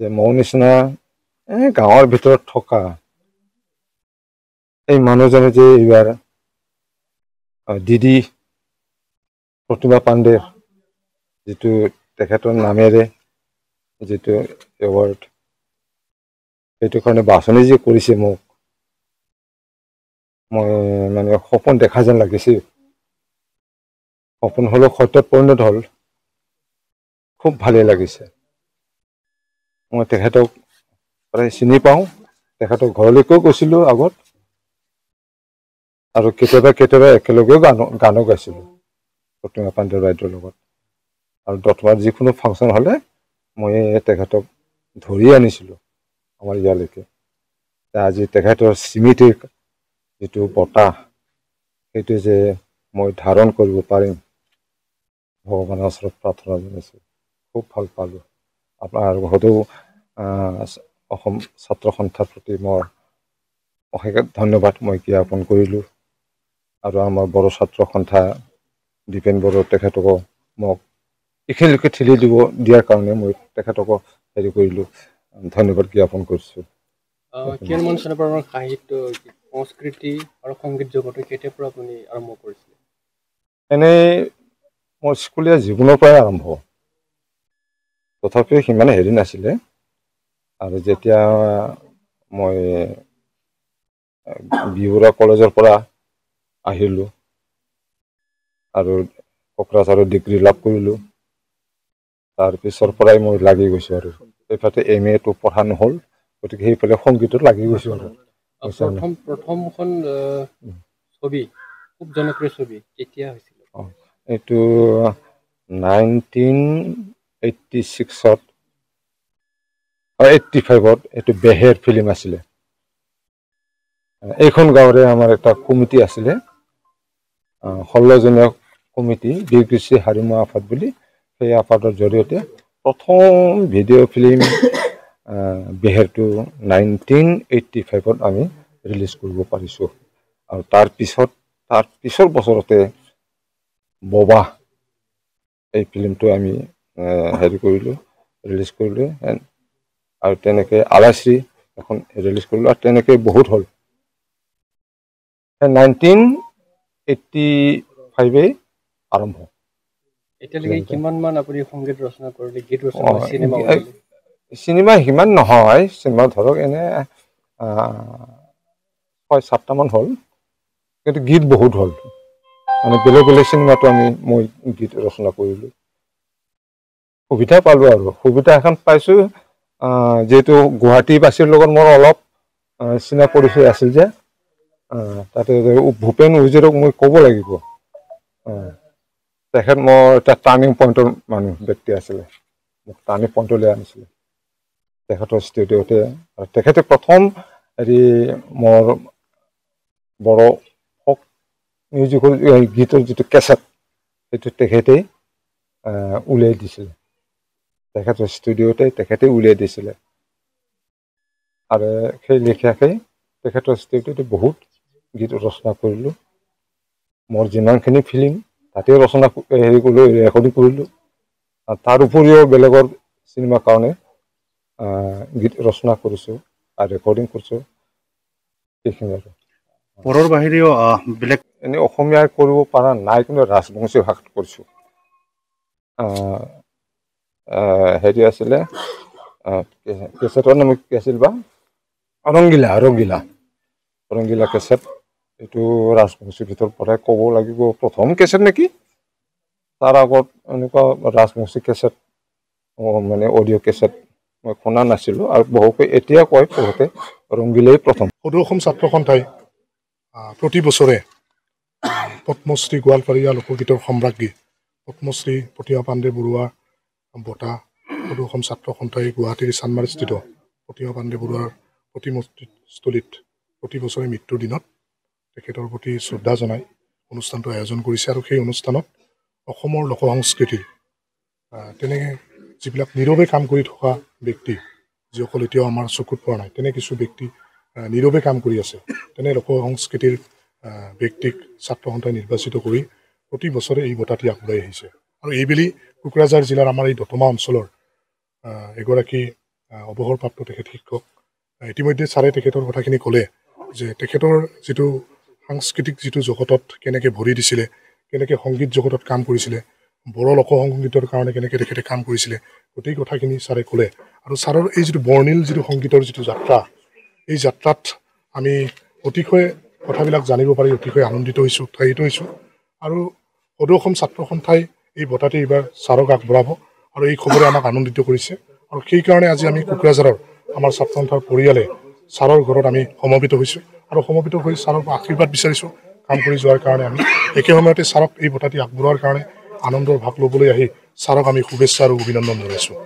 যে মৌ নিচিনা এই গাঁৱৰ ভিতৰত থকা এই মানুহজনে যে এইবাৰ ডিডি প্ৰতিমা পাণ্ডে যিটো তেখেতৰ নামেৰে যিটো এৱাৰ্ড সেইটো কাৰণে বাছনি যে কৰিছে মোক মই মানে সপোন দেখা যেন লাগিছে সপোন হ'লেও সত্যত পৰিণত হ'ল খুব ভালেই লাগিছে মই তেখেতক প্ৰায় চিনি পাওঁ তেখেতক ঘৰলৈকেও গৈছিলোঁ আগত আৰু কেতিয়াবা কেতিয়াবা একেলগে গানো গানো গাইছিলোঁ প্ৰতিমা পাণ্ডে বাইদেউৰ লগত আৰু দত্তমাৰ যিকোনো ফাংচন হ'লে মই তেখেতক ধৰি আনিছিলোঁ আমাৰ ইয়ালৈকে আজি তেখেতৰ স্মৃতিৰ যিটো বতাহ সেইটো যে মই ধাৰণ কৰিব পাৰিম ভগৱানৰ ওচৰত প্ৰাৰ্থনা জনাইছোঁ খুব ভাল পালোঁ আপোনাৰ হ'লেও অসম ছাত্ৰ সন্থাৰ প্ৰতি মই অশেষ ধন্যবাদ মই জ্ঞাপন কৰিলোঁ আৰু আমাৰ বড়ো ছাত্ৰ সন্থা দীপেন বড়ো তেখেতকো মোক এইখিনিলৈকে ঠেলি দিব দিয়াৰ কাৰণে মই তেখেতকো হেৰি কৰিলোঁ ধন্যবাদ জ্ঞাপন কৰিছোঁ এনেই মোৰ স্কুলীয়া জীৱনৰ পৰাই আৰম্ভ তথাপিও সিমানে হেৰি নাছিলে আৰু যেতিয়া মই বিহুৰা কলেজৰ পৰা আহিলোঁ আৰু কোকৰাঝাৰত ডিগ্ৰী লাভ কৰিলোঁ তাৰপিছৰ পৰাই মই লাগি গৈছোঁ আৰু সেইফালে এম এটো পঢ়া নহ'ল গতিকে সেইফালে সংগীতত লাগি গৈছোঁ আৰু প্ৰথমখন জনপ্ৰিয় ছবি কেতিয়া হৈছিল এইটো নাইনটিন এইটি ছিক্সত আৰু এইটি ফাইভত এইটো বেহেৰ ফিল্ম আছিলে এইখন গাঁৱৰে আমাৰ এটা কমিটি আছিলে ষোল্লজনীয়া কমিটি ডি কৃষি হাৰিমা আফাদ বুলি সেই আফাদৰ জৰিয়তে প্ৰথম ভিডিঅ' ফিল্ম বেহেৰটো নাইনটিন এইটি ফাইভত আমি ৰিলিজ কৰিব পাৰিছোঁ আৰু তাৰ পিছত তাৰ পিছৰ বছৰতে ববাহ এই ফিল্মটো আমি হেৰি কৰিলোঁ ৰিলিজ কৰিলোঁ এণ্ড আৰু তেনেকৈ আলাশ্ৰী এখন ৰিলিজ কৰিলোঁ আৰু তেনেকৈ বহুত হ'ল নাইনটিন এইটি ফাইভেই আৰম্ভ চিনেমা সিমান নহয় চিনেমা ধৰক এনে ছয় সাতটামান হ'ল কিন্তু গীত বহুত হ'ল মানে বেলেগ বেলেগ চিনেমাটো আমি মই গীত ৰচনা কৰিলোঁ সুবিধা পালো আৰু সুবিধা এখন পাইছোঁ যিহেতু গুৱাহাটীবাসীৰ লগত মোৰ অলপ চিনা পৰিচয় আছিল যে তাতে ভূপেন উজিৰক মই ক'ব লাগিব তেখেত মোৰ এটা টাৰ্ণিং পইণ্টৰ মানুহ ব্যক্তি আছিলে মোক টাৰ্ণিং পইণ্টলৈ আনিছিলে তেখেতৰ ষ্টুডিঅ'তে আৰু তেখেতে প্ৰথম হেৰি মোৰ বড়ো ফক মিউজিকৰ গীতৰ যিটো কেছেট সেইটো তেখেতেই উলিয়াই দিছিলে তেখেতৰ ষ্টুডিঅ'তে তেখেতে উলিয়াই দিছিলে আৰু সেই লেখিয়াকেই তেখেতৰ ষ্টুডিঅ'তে বহুত গীত ৰচনা কৰিলোঁ মোৰ যিমানখিনি ফিলিং তাতে ৰচনা হেৰি কৰিলোঁ ৰেকৰ্ডিং কৰিলোঁ তাৰ উপৰিও বেলেগৰ চিনেমাৰ কাৰণে গীত ৰচনা কৰিছোঁ আৰু ৰেকৰ্ডিং কৰিছোঁ সেইখিনি আৰু পৰৰ বাহিৰেও বেলেগ এনেই অসমীয়াই কৰিব পৰা নাই কিন্তু ৰাজবংশী ভাষাত কৰিছোঁ হেৰি আছিলে কেছেটৰ নাম কি আছিল বা অৰংগিলা অৰংগিলা অৰংগিলা কেছেট এইটো ৰাজবংশীৰ ভিতৰত পৰে ক'ব লাগিব প্ৰথম কেছেট নেকি তাৰ আগত এনেকুৱা ৰাজবংশী কেছেট মানে অডিঅ' কেছেট মই শুনা নাছিলোঁ আৰু বহুকে এতিয়া কয় বহুতে অৰংগিলাই প্ৰথম সদৌ অসম ছাত্ৰ সন্থাই প্ৰতি বছৰে পদ্মশ্ৰী গোৱালপাৰীয়া লোকগীতৰ সম্ৰাজ্ঞী পদ্মশ্ৰী প্ৰতিভা পাণ্ডে বৰুৱা বঁটা সদৌ অসম ছাত্ৰ সন্থাই গুৱাহাটীৰ চানমাৰিস্থিত প্ৰতিমা পাণ্ডে বৰুৱাৰ প্ৰতিমূৰ্তিস্থলীত প্ৰতি বছৰে মৃত্যুৰ দিনত তেখেতৰ প্ৰতি শ্ৰদ্ধা জনাই অনুষ্ঠানটো আয়োজন কৰিছে আৰু সেই অনুষ্ঠানত অসমৰ লোক সংস্কৃতিৰ তেনে যিবিলাক নীৰৱে কাম কৰি থকা ব্যক্তি যিসকল এতিয়াও আমাৰ চকুত পৰা নাই তেনে কিছু ব্যক্তি নীৰৱে কাম কৰি আছে তেনে লোক সংস্কৃতিৰ ব্যক্তিক ছাত্ৰ সন্থাই নিৰ্বাচিত কৰি প্ৰতি বছৰে এই বঁটাটি আগবঢ়াই আহিছে আৰু এইবেলি কোকৰাঝাৰ জিলাৰ আমাৰ এই দতমা অঞ্চলৰ এগৰাকী অৱসৰপ্ৰাপ্ত তেখেত শিক্ষক ইতিমধ্যে ছাৰে তেখেতৰ কথাখিনি ক'লে যে তেখেতৰ যিটো সাংস্কৃতিক যিটো জগতত কেনেকৈ ভৰি দিছিলে কেনেকৈ সংগীত জগতত কাম কৰিছিলে বড়ো লোক সংগীতৰ কাৰণে কেনেকৈ তেখেতে কাম কৰিছিলে গোটেই কথাখিনি ছাৰে ক'লে আৰু ছাৰৰ এই যিটো বৰ্ণিল যিটো সংগীতৰ যিটো যাত্ৰা এই যাত্ৰাত আমি অতিশয় কথাবিলাক জানিব পাৰি অতিশয় আনন্দিত হৈছোঁ উৎসাহিত হৈছোঁ আৰু সদৌ অসম ছাত্ৰ সন্থাই এই বঁটাটি এইবাৰ ছাৰক আগবঢ়াব আৰু এই খবৰে আমাক আনন্দিত কৰিছে আৰু সেইকাৰণে আজি আমি কোকৰাঝাৰৰ আমাৰ ছাত্ৰ পৰিয়ালে ছাৰৰ ঘৰত আমি সমবেত হৈছোঁ আৰু সমবেত হৈ ছাৰক আশীৰ্বাদ বিচাৰিছোঁ কাম কৰি যোৱাৰ কাৰণে আমি একে সময়তে ছাৰক এই বঁটাটি আগবঢ়োৱাৰ কাৰণে আনন্দৰ ভাগ ল'বলৈ আহি ছাৰক আমি শুভেচ্ছা আৰু অভিনন্দন জনাইছোঁ